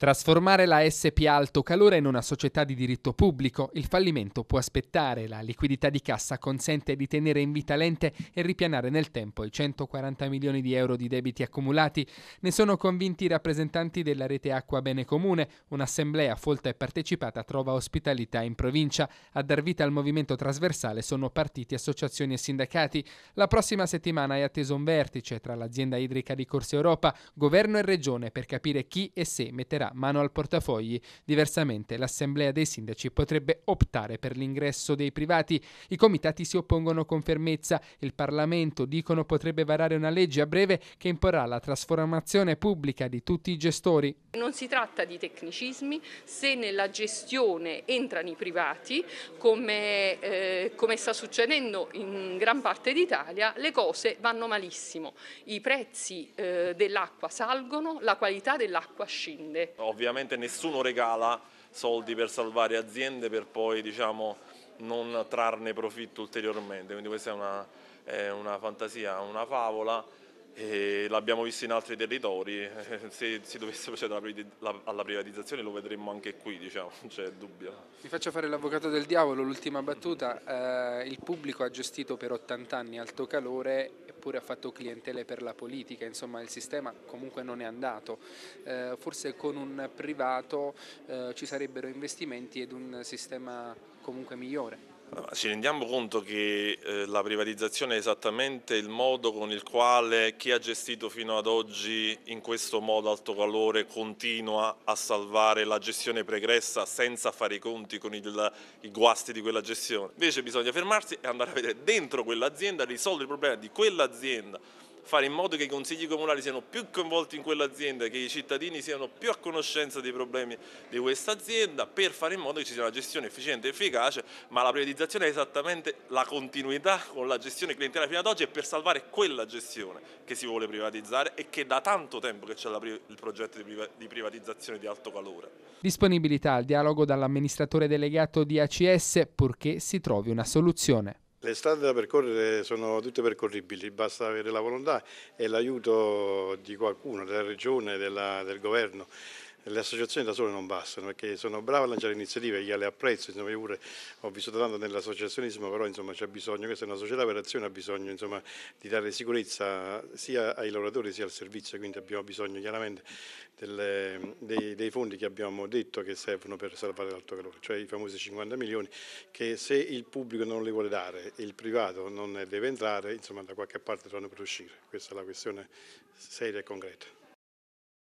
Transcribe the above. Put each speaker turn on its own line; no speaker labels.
Trasformare la SP Alto Calore in una società di diritto pubblico, il fallimento può aspettare, la liquidità di cassa consente di tenere in vita l'ente e ripianare nel tempo i 140 milioni di euro di debiti accumulati. Ne sono convinti i rappresentanti della rete Acqua Bene Comune, un'assemblea folta e partecipata trova ospitalità in provincia. A dar vita al movimento trasversale sono partiti, associazioni e sindacati. La prossima settimana è atteso un vertice tra l'azienda idrica di Corsa Europa, governo e regione per capire chi e se metterà mano al portafogli. Diversamente l'Assemblea dei Sindaci potrebbe optare per l'ingresso dei privati. I comitati si oppongono con fermezza. Il Parlamento, dicono, potrebbe varare una legge a breve che imporrà la trasformazione pubblica di tutti i gestori.
Non si tratta di tecnicismi, se nella gestione entrano i privati, come, eh, come sta succedendo in gran parte d'Italia, le cose vanno malissimo. I prezzi eh, dell'acqua salgono, la qualità dell'acqua scende
ovviamente nessuno regala soldi per salvare aziende per poi diciamo, non trarne profitto ulteriormente, quindi questa è una, è una fantasia, una favola l'abbiamo visto in altri territori, eh, se si dovesse procedere alla privatizzazione lo vedremmo anche qui, diciamo, c'è dubbio.
Vi faccio fare l'avvocato del diavolo, l'ultima battuta, eh, il pubblico ha gestito per 80 anni alto calore eppure ha fatto clientele per la politica, insomma il sistema comunque non è andato, eh, forse con un privato eh, ci sarebbero investimenti ed un sistema comunque migliore.
Ci rendiamo conto che eh, la privatizzazione è esattamente il modo con il quale chi ha gestito fino ad oggi in questo modo alto valore continua a salvare la gestione pregressa senza fare i conti con il, i guasti di quella gestione. Invece bisogna fermarsi e andare a vedere dentro quell'azienda, risolvere il problema di quell'azienda fare in modo che i consigli comunali siano più coinvolti in quell'azienda, che i cittadini siano più a conoscenza dei problemi di questa azienda, per fare in modo che ci sia una gestione efficiente e efficace, ma la privatizzazione è esattamente la continuità con la gestione clientela fino ad oggi e per salvare quella gestione che si vuole privatizzare e che da tanto tempo che c'è il progetto di privatizzazione di alto calore.
Disponibilità al dialogo dall'amministratore delegato di ACS purché si trovi una soluzione.
Le strade da percorrere sono tutte percorribili, basta avere la volontà e l'aiuto di qualcuno, della regione, della, del governo le associazioni da sole non bastano perché sono brava a lanciare iniziative, io le apprezzo, insomma, io pure ho vissuto tanto nell'associazionismo, però insomma c'è bisogno, questa è una società per azione, ha bisogno insomma, di dare sicurezza sia ai lavoratori sia al servizio, quindi abbiamo bisogno chiaramente delle, dei, dei, fondi che abbiamo detto che servono per salvare l'alto calore, cioè i famosi 50 milioni che se il pubblico non li vuole dare e il privato non deve entrare, insomma da qualche parte dovranno per uscire, questa è la questione seria e concreta.